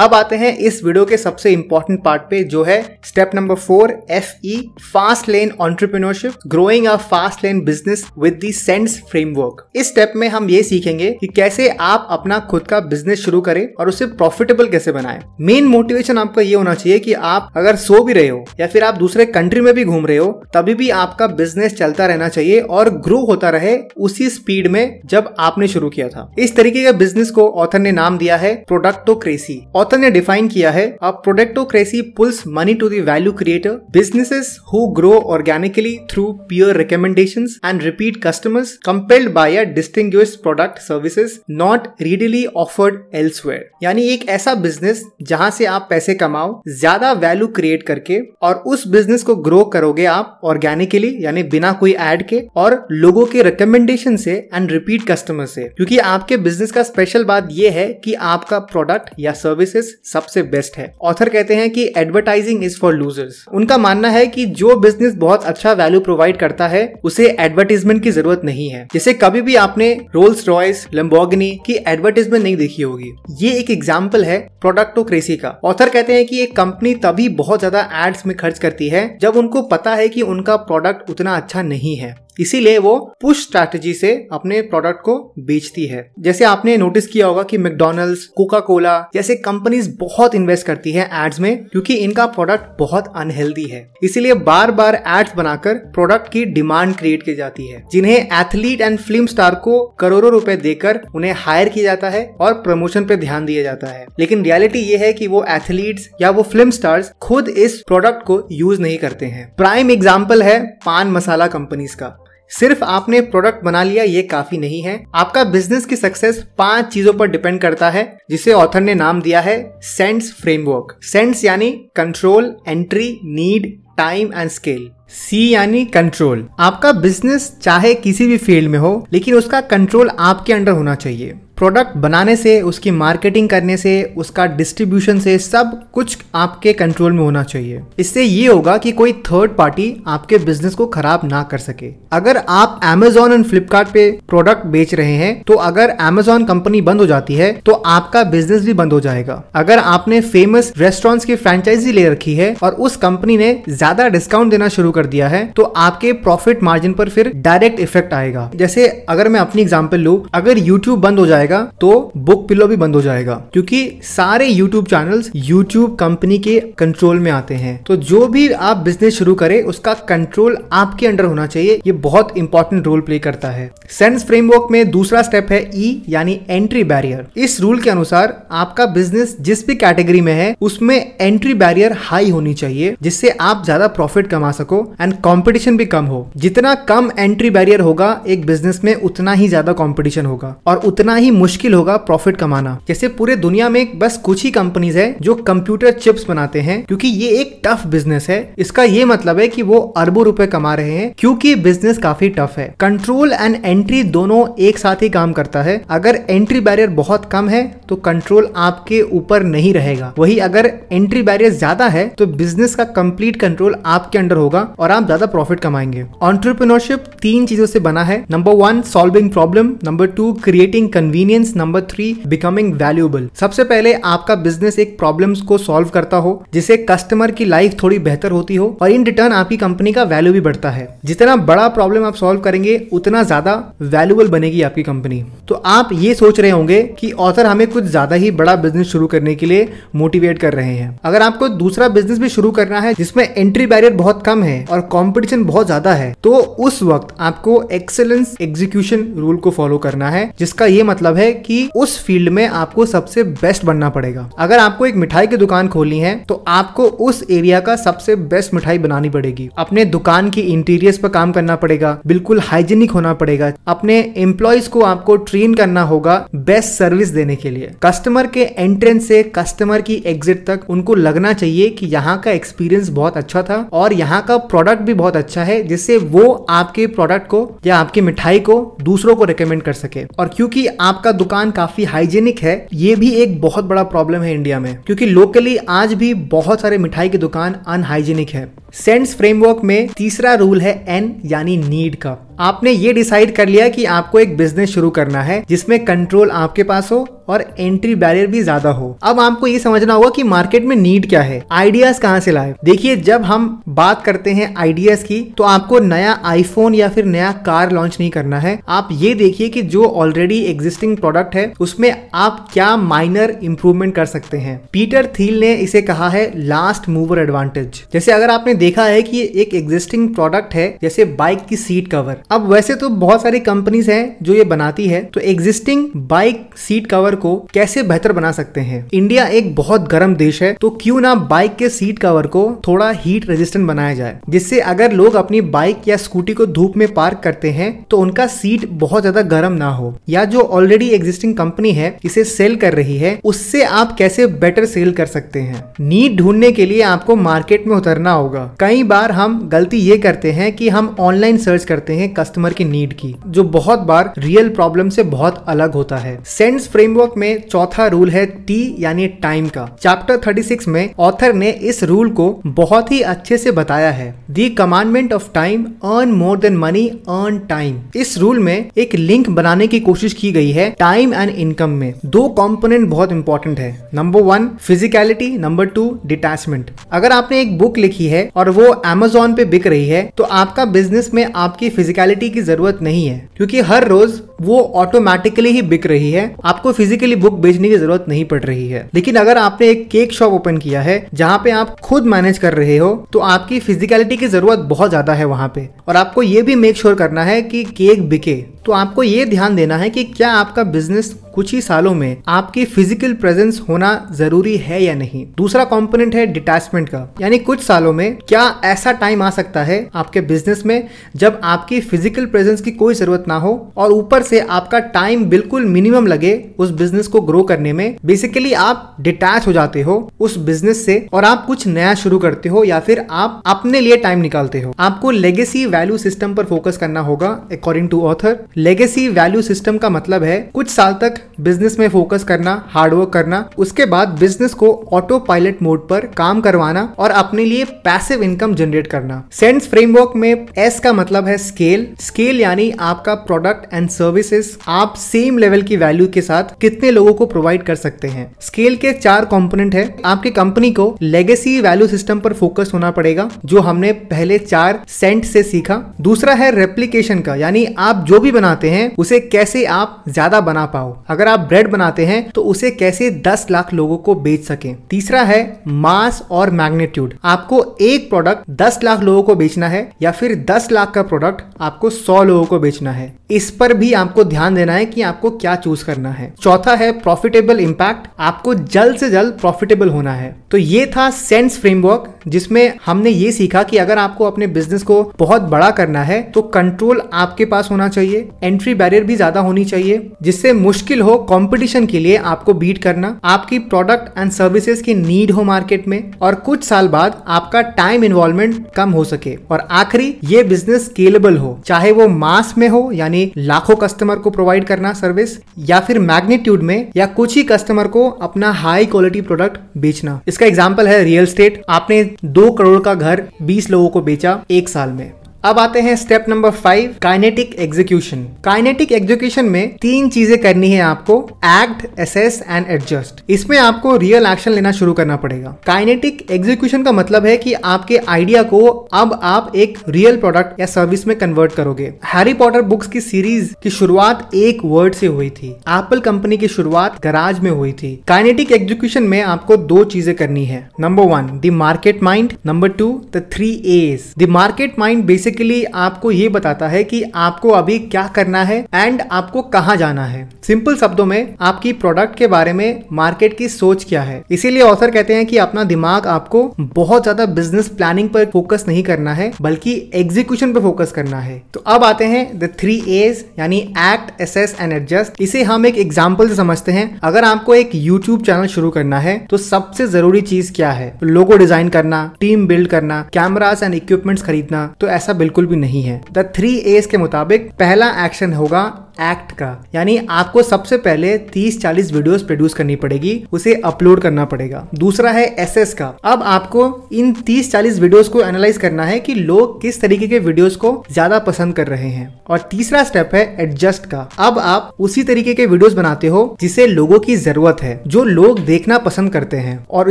अब आते हैं इस वीडियो के सबसे इंपॉर्टेंट पार्ट पे जो है step number four F E fast lane entrepreneurship growing a fast lane business with the sense framework इस स्टेप में हम ये सीखेंगे कि कैसे आप अपना खुद का बिजनेस शुरू करें और उसे प्रॉफिटेबल कैसे बनाएं मेन मोटिवेशन आपका ये होना चाहिए कि आप अगर सो भी रहे हो या फिर आप दूसरे कंट्री में भी घूम रहे हो तभी भी आपका बिजनेस चलता रहना चाहिए और ग्रो होता रहे उसी स्पीड में जब आपने शुरू किया था इस तरीके के बिजनेस को ऑथर ने नाम दिया है प्रोडक्टोक्रेसी और ऑथर ने डिफाइन किया है a productocracy pulls money to the value creator businesses who grow organically through pure recommendation and repeat customers compelled by a distinct product services not readily offered elsewhere यानी एक ऐसा बिजनेस जहां से आप पैसे कमाओ ज्यादा वैल्यू क्रिएट करके और उस बिजनेस को ग्रो करोगे आप ऑर्गेनिकली यानी बिना कोई एड के और लोगों के रिकमेंडेशन से एंड रिपीट कस्टमर से क्योंकि आपके बिजनेस का स्पेशल बात यह है कि आपका प्रोडक्ट या सर्विस सर्विसेज सबसे बेस्ट है ऑथर कहते हैं कि एडवर्टाइजिंग इज फॉर लूजर्स उनका मानना है कि जो बिजनेस बहुत अच्छा वैल्यू प्रोवाइड करता है उसे एडवर्टीजमेंट की जरूरत नहीं है जैसे कभी भी आपने रोल्स रॉयस लम्बोगनी की एडवर्टीजमेंट नहीं देखी होगी ये एक एग्जाम्पल है प्रोडक्टोक्रेसी का ऑथर कहते हैं कि एक कंपनी तभी बहुत ज्यादा एड्स में खर्च करती है जब उनको पता है कि उनका प्रोडक्ट उतना अच्छा नहीं है इसीलिए वो पुश स्ट्रैटेजी से अपने प्रोडक्ट को बेचती है जैसे आपने नोटिस किया होगा कि मैकडोनल्ड्स कोका कोला जैसे कंपनीज बहुत इन्वेस्ट करती है एड्स में क्योंकि इनका प्रोडक्ट बहुत अनहेल्दी है इसीलिए बार बार एड्स बनाकर प्रोडक्ट की डिमांड क्रिएट की जाती है जिन्हें एथलीट एंड फिल्म स्टार को करोड़ों रुपए देकर उन्हें हायर किया जाता है और प्रमोशन पे ध्यान दिया जाता है लेकिन रियलिटी ये है कि वो एथलीट्स या वो फिल्म स्टार्स खुद इस प्रोडक्ट को यूज नहीं करते हैं प्राइम एग्जाम्पल है पान मसाला कंपनीज का सिर्फ आपने प्रोडक्ट बना लिया ये काफी नहीं है आपका बिजनेस की सक्सेस पांच चीजों पर डिपेंड करता है जिसे ऑथर ने नाम दिया है सेंस फ्रेमवर्क सेंस यानी control entry need time and scale C यानी कंट्रोल आपका बिजनेस चाहे किसी भी फील्ड में हो लेकिन उसका कंट्रोल आपके अंडर होना चाहिए प्रोडक्ट बनाने से उसकी मार्केटिंग करने से उसका डिस्ट्रीब्यूशन से सब कुछ आपके कंट्रोल में होना चाहिए इससे ये होगा कि कोई थर्ड पार्टी आपके बिजनेस को खराब ना कर सके अगर आप एमेजोन एंड फ्लिपकार्ट पे प्रोडक्ट बेच रहे हैं तो अगर अमेजोन कंपनी बंद हो जाती है तो आपका बिजनेस भी बंद हो जाएगा अगर आपने फेमस रेस्टोरेंट्स की फ्रेंचाइजी ले रखी है और उस कंपनी ने ज्यादा डिस्काउंट देना शुरू कर कर दिया है तो आपके प्रॉफिट मार्जिन पर फिर डायरेक्ट इफेक्ट आएगा जैसे अगर मैं अपनी एग्जाम्पल लू अगर यूट्यूब बंद हो जाएगा तो बुक पिलो भी बंद हो जाएगा क्योंकि सारे यूट्यूब चैनल यूट्यूब कंपनी के कंट्रोल में आते हैं तो जो भी आप बिजनेस शुरू करें उसका कंट्रोल आपके अंडर होना चाहिए ये बहुत इंपॉर्टेंट रोल प्ले करता है सेंस फ्रेमवर्क में दूसरा स्टेप है ई e, यानी एंट्री बैरियर इस रूल के अनुसार आपका बिजनेस जिस भी कैटेगरी में है उसमें एंट्री बैरियर हाई होनी चाहिए जिससे आप ज्यादा प्रॉफिट कमा सको एंड कॉम्पिटिशन भी कम हो जितना कम एंट्री बैरियर होगा एक बिजनेस में उतना ही ज्यादा कॉम्पिटिशन होगा और उतना ही मुश्किल होगा प्रॉफिट कमाना जैसे पूरे दुनिया में बस कुछ ही कंपनीज है जो कंप्यूटर चिप्स बनाते हैं क्योंकि ये एक टफ बिजनेस है इसका ये मतलब है कि वो अरबों रुपए कमा रहे हैं क्योंकि बिजनेस काफी टफ है कंट्रोल एंड एंट्री दोनों एक साथ ही काम करता है अगर एंट्री बैरियर बहुत कम है तो कंट्रोल आपके ऊपर नहीं रहेगा वही अगर एंट्री बैरियर ज्यादा है तो बिजनेस का कंप्लीट कंट्रोल आपके अंडर होगा और आप ज्यादा प्रॉफिट कमाएंगे ऑन्टरप्रिनोरशिप तीन चीजों से बना है number one solving problem number two creating convenience number three becoming valuable सबसे पहले आपका बिजनेस एक प्रॉब्लम को सॉल्व करता हो जिससे कस्टमर की लाइफ थोड़ी बेहतर होती हो और इन रिटर्न आपकी कंपनी का वैल्यू भी बढ़ता है जितना बड़ा प्रॉब्लम आप सॉल्व करेंगे उतना ज्यादा वैल्यूएबल बनेगी आपकी कंपनी तो आप ये सोच रहे होंगे कि ऑथर हमें कुछ ज्यादा ही बड़ा बिजनेस शुरू करने के लिए मोटिवेट कर रहे हैं अगर आपको दूसरा बिजनेस भी शुरू करना है जिसमें एंट्री बैरियर बहुत कम है और कॉम्पिटिशन बहुत ज्यादा है तो उस वक्त आपको एक्सेलेंस एग्जीक्यूशन रूल को फॉलो करना है जिसका ये मतलब है कि उस फील्ड में आपको सबसे बेस्ट बनना पड़ेगा अगर आपको एक मिठाई की दुकान खोलनी है तो आपको उस एरिया का सबसे बेस्ट मिठाई बनानी पड़ेगी अपने दुकान की इंटीरियर्स पर काम करना पड़ेगा बिल्कुल हाइजीनिक होना पड़ेगा अपने एम्प्लॉयज को आपको ट्रेन करना होगा बेस्ट सर्विस देने के लिए कस्टमर के एंट्रेंस से कस्टमर की एग्जिट तक उनको लगना चाहिए कि यहाँ का एक्सपीरियंस बहुत अच्छा था और यहाँ का प्रोडक्ट भी बहुत अच्छा है जिससे वो आपके प्रोडक्ट को या आपकी मिठाई को दूसरों को रिकमेंड कर सके और क्योंकि आपका दुकान काफी हाइजेनिक है ये भी एक बहुत बड़ा प्रॉब्लम है इंडिया में क्योंकि लोकली आज भी बहुत सारे मिठाई की दुकान अनहाइजेनिक है सेंस फ्रेमवर्क में तीसरा रूल है एन यानी नीड का आपने ये डिसाइड कर लिया कि आपको एक बिजनेस शुरू करना है जिसमें कंट्रोल आपके पास हो और एंट्री बैरियर भी ज्यादा हो अब आपको ये समझना होगा कि मार्केट में नीड क्या है आइडियाज कहाँ से लाए देखिए जब हम बात करते हैं आइडियाज की तो आपको नया आईफोन या फिर नया कार लॉन्च नहीं करना है आप ये देखिए कि जो ऑलरेडी एग्जिस्टिंग प्रोडक्ट है उसमें आप क्या माइनर इंप्रूवमेंट कर सकते हैं पीटर थील ने इसे कहा है लास्ट मूवर एडवांटेज जैसे अगर आपने देखा है कि एक एग्जिस्टिंग प्रोडक्ट है जैसे बाइक की सीट कवर अब वैसे तो बहुत सारी कंपनीज हैं जो ये बनाती है तो एग्जिस्टिंग बाइक सीट कवर को कैसे बेहतर बना सकते हैं इंडिया एक बहुत गर्म देश है तो क्यों ना बाइक के सीट कवर को थोड़ा हीट रेजिस्टेंट बनाया जाए जिससे अगर लोग अपनी बाइक या स्कूटी को धूप में पार्क करते हैं तो उनका सीट बहुत ज्यादा गर्म ना हो या जो ऑलरेडी एग्जिस्टिंग कंपनी है इसे सेल कर रही है उससे आप कैसे बेटर सेल कर सकते हैं नीड ढूंढने के लिए आपको मार्केट में उतरना होगा कई बार हम गलती ये करते हैं कि हम ऑनलाइन सर्च करते हैं कस्टमर की नीड की जो बहुत बार रियल प्रॉब्लम से बहुत अलग होता है सेंस फ्रेमवर्क में चौथा रूल है टी यानी टाइम का चैप्टर 36 में ऑथर ने इस रूल को बहुत ही अच्छे से बताया है the commandment of time earn more than money earn time इस रूल में एक लिंक बनाने की कोशिश की गई है टाइम एंड इनकम में दो कॉम्पोनेंट बहुत इंपॉर्टेंट है number one physicality number two detachment अगर आपने एक बुक लिखी है और और वो अमेजोन पे बिक रही है तो आपका बिजनेस में आपकी फिजिकलिटी की जरूरत नहीं है क्योंकि हर रोज वो ऑटोमेटिकली ही बिक रही है आपको फिजिकली बुक बेचने की जरूरत नहीं पड़ रही है लेकिन अगर आपने एक केक शॉप ओपन किया है जहाँ पे आप खुद मैनेज कर रहे हो तो आपकी फिजिकलिटी की जरूरत बहुत ज्यादा है वहाँ पे और आपको ये भी मेक श्योर sure करना है कि केक बिके तो आपको ये ध्यान देना है कि क्या आपका बिजनेस कुछ ही सालों में आपकी फिजिकल प्रेजेंस होना जरूरी है या नहीं दूसरा कंपोनेंट है डिटैचमेंट का यानी कुछ सालों में क्या ऐसा टाइम आ सकता है आपके बिजनेस में जब आपकी फिजिकल प्रेजेंस की कोई जरूरत ना हो और ऊपर से आपका टाइम बिल्कुल मिनिमम लगे उस बिजनेस को ग्रो करने में बेसिकली आप डिटैच हो जाते हो उस बिजनेस से और आप कुछ नया शुरू करते हो या फिर आप अपने लिए टाइम निकालते हो आपको लेगेसी वैल्यू सिस्टम पर फोकस करना होगा according to author legacy value system का मतलब है कुछ साल तक बिजनेस में फोकस करना हार्डवर्क करना उसके बाद बिजनेस को ऑटो पायलट मोड पर काम करवाना और अपने लिए पैसिव इनकम जनरेट करना सेंस फ्रेमवर्क में एस का मतलब है स्केल स्केल यानी आपका प्रोडक्ट एंड सर्विसेज आप सेम लेवल की वैल्यू के साथ कितने लोगों को प्रोवाइड कर सकते हैं स्केल के चार कंपोनेंट है आपकी कंपनी को लेगेसी वैल्यू सिस्टम पर फोकस होना पड़ेगा जो हमने पहले चार सेंट से सीख सीखा दूसरा है रेप्लीकेशन का यानी आप जो भी बनाते हैं उसे कैसे आप ज्यादा बना पाओ अगर आप ब्रेड बनाते हैं तो उसे कैसे दस लाख लोगों को बेच सके तीसरा है मास और मैग्नेट्यूड आपको एक प्रोडक्ट दस लाख लोगों को बेचना है या फिर दस लाख का प्रोडक्ट आपको सौ लोगों को बेचना है इस पर भी आपको ध्यान देना है कि आपको क्या चूज करना है चौथा है प्रॉफिटेबल इम्पैक्ट आपको जल्द से जल्द प्रॉफिटेबल होना है तो ये था सेंस फ्रेमवर्क जिसमें हमने ये सीखा कि अगर आपको अपने बिजनेस को बहुत बड़ा करना है तो कंट्रोल आपके पास होना चाहिए एंट्री बैरियर भी ज्यादा होनी चाहिए जिससे मुश्किल हो कंपटीशन के लिए आपको बीट करना आपकी प्रोडक्ट एंड सर्विसेज की नीड हो मार्केट में और कुछ साल बाद आपका टाइम इन्वॉल्वमेंट कम हो सके और आखिरी ये बिजनेस स्केलेबल हो चाहे वो मास में हो यानी लाखों कस्टमर को प्रोवाइड करना सर्विस या फिर मैग्नीट्यूड में या कुछ ही कस्टमर को अपना हाई क्वालिटी प्रोडक्ट बेचना इसका एग्जाम्पल है रियल स्टेट आपने दो करोड़ का घर बीस लोगों को बेचा एक साल में अब आते हैं step number five kinetic execution kinetic execution में तीन चीजें करनी है आपको एक्ट एसेस एंड एडजस्ट इसमें आपको रियल एक्शन लेना शुरू करना पड़ेगा काइनेटिक एग्जीक्यूशन का मतलब है कि आपके आइडिया को अब आप एक रियल प्रोडक्ट या सर्विस में कन्वर्ट करोगे हैरी पॉटर बुक्स की सीरीज की शुरुआत एक वर्ड से हुई थी एप्पल कंपनी की शुरुआत गराज में हुई थी काइनेटिक एग्जीक्यूशन में आपको दो चीजें करनी है number one the market mind number two the three A's the market mind basic basically आपको ये बताता है कि आपको अभी क्या करना है एंड आपको कहाँ जाना है सिंपल शब्दों में आपकी प्रोडक्ट के बारे में मार्केट की सोच क्या है इसीलिए ऑथर कहते हैं कि अपना दिमाग आपको बहुत ज्यादा बिजनेस प्लानिंग पर फोकस नहीं करना है बल्कि एग्जीक्यूशन पर फोकस करना है तो अब आते हैं द थ्री एज यानी एक्ट एस एंड एडजस्ट इसे हम एक एग्जाम्पल से समझते हैं अगर आपको एक यूट्यूब चैनल शुरू करना है तो सबसे जरूरी चीज क्या है लोगो डिजाइन करना टीम बिल्ड करना कैमराज एंड इक्विपमेंट्स खरीदना तो ऐसा बिल्कुल भी नहीं है द थ्री एस के मुताबिक पहला एक्शन होगा एक्ट का यानी आपको सबसे पहले 30-40 वीडियोस प्रोड्यूस करनी पड़ेगी उसे अपलोड करना पड़ेगा दूसरा है एसएस का अब आपको इन 30-40 वीडियोस को एनालाइज करना है कि लोग किस तरीके के वीडियोस को ज्यादा पसंद कर रहे हैं और तीसरा स्टेप है एडजस्ट का अब आप उसी तरीके के वीडियोस बनाते हो जिसे लोगों की जरूरत है जो लोग देखना पसंद करते हैं और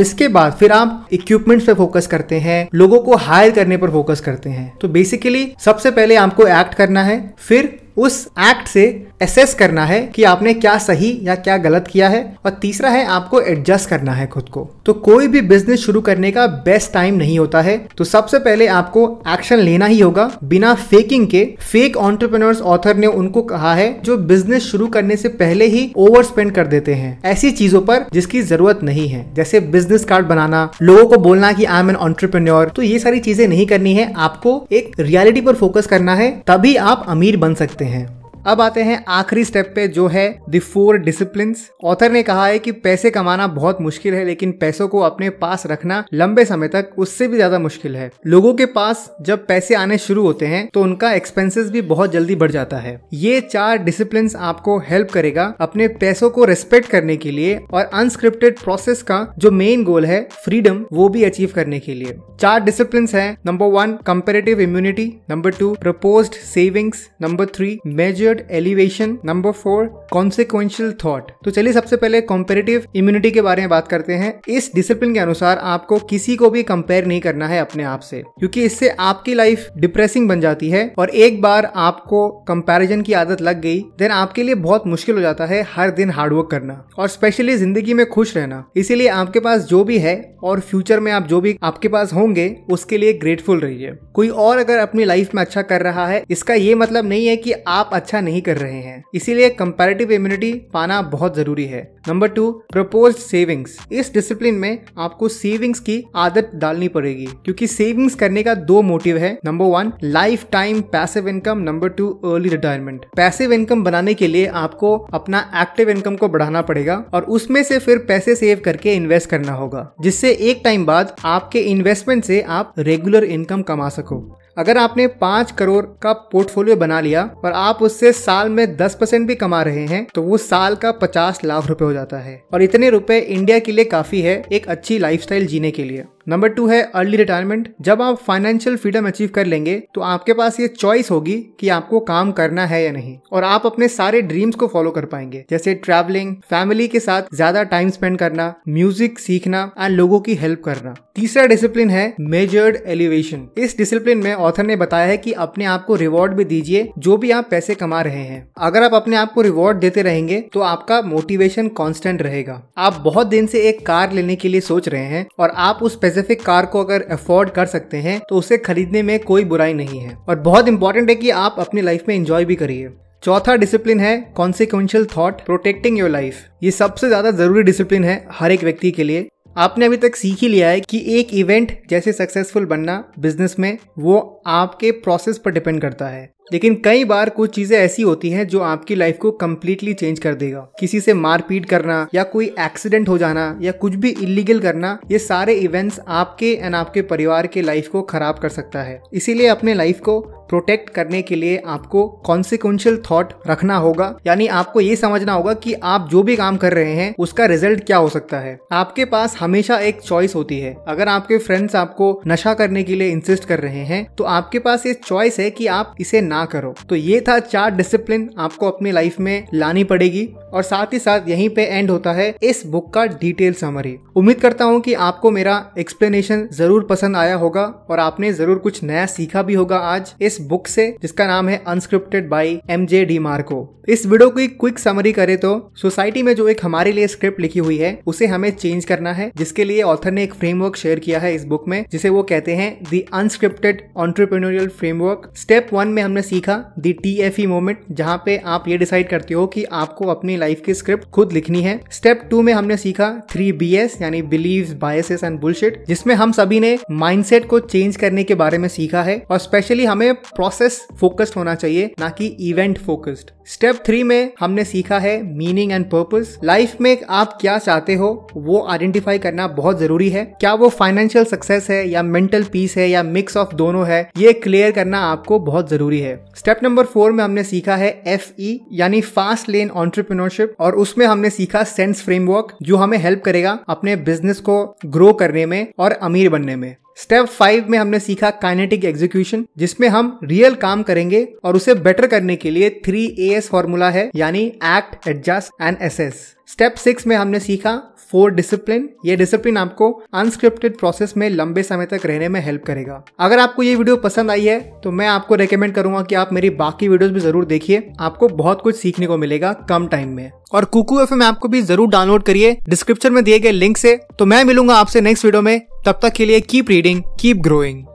इसके बाद फिर आप इक्विपमेंट्स पे फोकस करते हैं लोगों को हायर करने पर फोकस करते हैं तो बेसिकली सबसे पहले आपको एक्ट करना है फिर उस एक्ट से एसेस करना है कि आपने क्या सही या क्या गलत किया है और तीसरा है आपको एडजस्ट करना है खुद को तो कोई भी बिजनेस शुरू करने का बेस्ट टाइम नहीं होता है तो सबसे पहले आपको एक्शन लेना ही होगा बिना फेकिंग के फेक ऑन्टरप्रनर्स ऑथर ने उनको कहा है जो बिजनेस शुरू करने से पहले ही ओवर स्पेंड कर देते हैं ऐसी चीजों पर जिसकी जरूरत नहीं है जैसे बिजनेस कार्ड बनाना लोगों को बोलना की आई एम एन ऑन्टरप्रन्योर तो ये सारी चीजें नहीं करनी है आपको एक रियलिटी पर फोकस करना है तभी आप अमीर बन सकते हैं हैं अब आते हैं आखिरी स्टेप पे जो है द फोर डिसिप्लिन ऑथर ने कहा है कि पैसे कमाना बहुत मुश्किल है लेकिन पैसों को अपने पास रखना लंबे समय तक उससे भी ज्यादा मुश्किल है लोगों के पास जब पैसे आने शुरू होते हैं तो उनका एक्सपेंसेस भी बहुत जल्दी बढ़ जाता है ये चार डिसिप्लिन आपको हेल्प करेगा अपने पैसों को रेस्पेक्ट करने के लिए और अनस्क्रिप्टेड प्रोसेस का जो मेन गोल है फ्रीडम वो भी अचीव करने के लिए चार डिसिप्लिन है number one comparative immunity number two purposed savings number three measured elevation number four consequential thought तो चलिए सबसे पहले कॉम्पेरेटिव इम्यूनिटी के बारे में बात करते हैं इस डिसिप्लिन के अनुसार आपको किसी को भी कंपेयर नहीं करना है अपने आप से क्योंकि इससे आपकी लाइफ डिप्रेसिंग बन जाती है और एक बार आपको कंपेरिजन की आदत लग गई देन आपके लिए बहुत मुश्किल हो जाता है हर दिन हार्डवर्क करना और स्पेशली जिंदगी में खुश रहना इसीलिए आपके पास जो भी है और फ्यूचर में आप जो भी आपके पास होंगे उसके लिए ग्रेटफुल रहिए कोई और अगर अपनी लाइफ में अच्छा कर रहा है इसका ये मतलब नहीं है कि आप अच्छा नहीं कर रहे हैं इसीलिए कंपेरेटिव इम्यूनिटी पाना बहुत जरूरी है नंबर टू प्रपोज सेविंग्स इस डिसिप्लिन में आपको सेविंग्स की आदत डालनी पड़ेगी क्योंकि सेविंग्स करने का दो मोटिव है number one life time passive income number two early retirement passive income बनाने के लिए आपको अपना एक्टिव इनकम को बढ़ाना पड़ेगा और उसमें से फिर पैसे सेव करके इन्वेस्ट करना होगा जिससे एक टाइम बाद आपके इन्वेस्टमेंट से आप रेगुलर इनकम कमा सको अगर आपने पांच करोड़ का पोर्टफोलियो बना लिया और आप उससे साल में दस परसेंट भी कमा रहे हैं तो वो साल का पचास लाख रुपए हो जाता है और इतने रुपए इंडिया के लिए काफी है एक अच्छी लाइफस्टाइल जीने के लिए नंबर टू है अर्ली रिटायरमेंट जब आप फाइनेंशियल फ्रीडम अचीव कर लेंगे तो आपके पास ये चॉइस होगी कि आपको काम करना है या नहीं और आप अपने सारे ड्रीम्स को फॉलो कर पाएंगे जैसे ट्रैवलिंग फैमिली के साथ ज्यादा टाइम स्पेंड करना म्यूजिक सीखना एंड लोगों की हेल्प करना तीसरा डिसिप्लिन है मेजर्ड एलिवेशन इस डिसिप्लिन में ऑथर ने बताया है कि अपने आप को रिवॉर्ड भी दीजिए जो भी आप पैसे कमा रहे हैं अगर आप अपने आप को रिवॉर्ड देते रहेंगे तो आपका मोटिवेशन कॉन्स्टेंट रहेगा आप बहुत दिन से एक कार लेने के लिए सोच रहे हैं और आप उस पैसे स्पेसिफिक कार को अगर अफोर्ड कर सकते हैं तो उसे खरीदने में कोई बुराई नहीं है और बहुत इंपॉर्टेंट है कि आप अपनी लाइफ में इंजॉय भी करिए चौथा डिसिप्लिन है consequential thought protecting your life ये सबसे ज्यादा जरूरी डिसिप्लिन है हर एक व्यक्ति के लिए आपने अभी तक सीख ही लिया है कि एक इवेंट जैसे सक्सेसफुल बनना बिजनेस में वो आपके प्रोसेस पर डिपेंड करता है लेकिन कई बार कुछ चीज़ें ऐसी होती हैं जो आपकी लाइफ को कम्प्लीटली चेंज कर देगा किसी से मारपीट करना या कोई एक्सीडेंट हो जाना या कुछ भी इलीगल करना ये सारे इवेंट्स आपके एंड आपके परिवार के लाइफ को खराब कर सकता है इसीलिए अपने लाइफ को प्रोटेक्ट करने के लिए आपको कॉन्सिक्वेंशियल थॉट रखना होगा यानी आपको ये समझना होगा कि आप जो भी काम कर रहे हैं उसका रिजल्ट क्या हो सकता है आपके पास हमेशा एक चॉइस होती है अगर आपके फ्रेंड्स आपको नशा करने के लिए इंसिस्ट कर रहे हैं तो आपके पास ये चॉइस है कि आप इसे ना करो तो ये था चार डिसिप्लिन आपको अपनी लाइफ में लानी पड़ेगी और साथ ही साथ यहीं पे एंड होता है इस बुक का डिटेल समरी उम्मीद करता हूँ कि आपको मेरा एक्सप्लेनेशन जरूर पसंद आया होगा और आपने जरूर कुछ नया सीखा भी होगा आज इस बुक से जिसका नाम है unscripted by M J DeMarco इस वीडियो की क्विक समरी करे तो सोसाइटी में जो एक हमारे लिए स्क्रिप्ट लिखी हुई है उसे हमें चेंज करना है जिसके लिए ऑथर ने एक फ्रेमवर्क शेयर किया है इस बुक में जिसे वो कहते हैं the unscripted entrepreneurial framework step one में हमने सीखा the T F E moment जहाँ पे आप ये डिसाइड करते हो कि आपको अपनी लाइफ की स्क्रिप्ट खुद लिखनी है स्टेप टू में हमने सीखा थ्री बी एस यानी बिलीव बायसेस एंड बुलशेट जिसमें हम सभी ने माइंडसेट को चेंज करने के बारे में सीखा है और स्पेशली हमें प्रोसेस फोकस्ड होना चाहिए ना कि इवेंट फोकस्ड स्टेप थ्री में हमने सीखा है मीनिंग एंड पर्पस लाइफ में आप क्या चाहते हो वो आइडेंटिफाई करना बहुत जरूरी है क्या वो फाइनेंशियल सक्सेस है या मेंटल पीस है या मिक्स ऑफ दोनों है ये क्लियर करना आपको बहुत जरूरी है स्टेप नंबर फोर में हमने सीखा है एफ ई e, यानी फास्ट लेन ऑन्टरप्रिनोरशिप और उसमें हमने सीखा सेंस फ्रेमवर्क जो हमें हेल्प करेगा अपने बिजनेस को ग्रो करने में और अमीर बनने में स्टेप फाइव में हमने सीखा काइनेटिक एग्जीक्यूशन जिसमें हम रियल काम करेंगे और उसे बेटर करने के लिए थ्री ए एस फॉर्मूला है यानी act adjust and assess step six में हमने सीखा फोर डिसिप्लिन ये डिसिप्लिन आपको अनस्क्रिप्टेड प्रोसेस में लंबे समय तक रहने में हेल्प करेगा अगर आपको ये वीडियो पसंद आई है तो मैं आपको रेकमेंड करूंगा कि आप मेरी बाकी वीडियोस भी जरूर देखिए आपको बहुत कुछ सीखने को मिलेगा कम टाइम में और कुकू एफ ऐप को भी जरूर डाउनलोड करिए डिस्क्रिप्शन में दिए गए लिंक से तो मैं मिलूंगा आपसे नेक्स्ट वीडियो में तब तक के लिए कीप रीडिंग कीप ग्रोइंग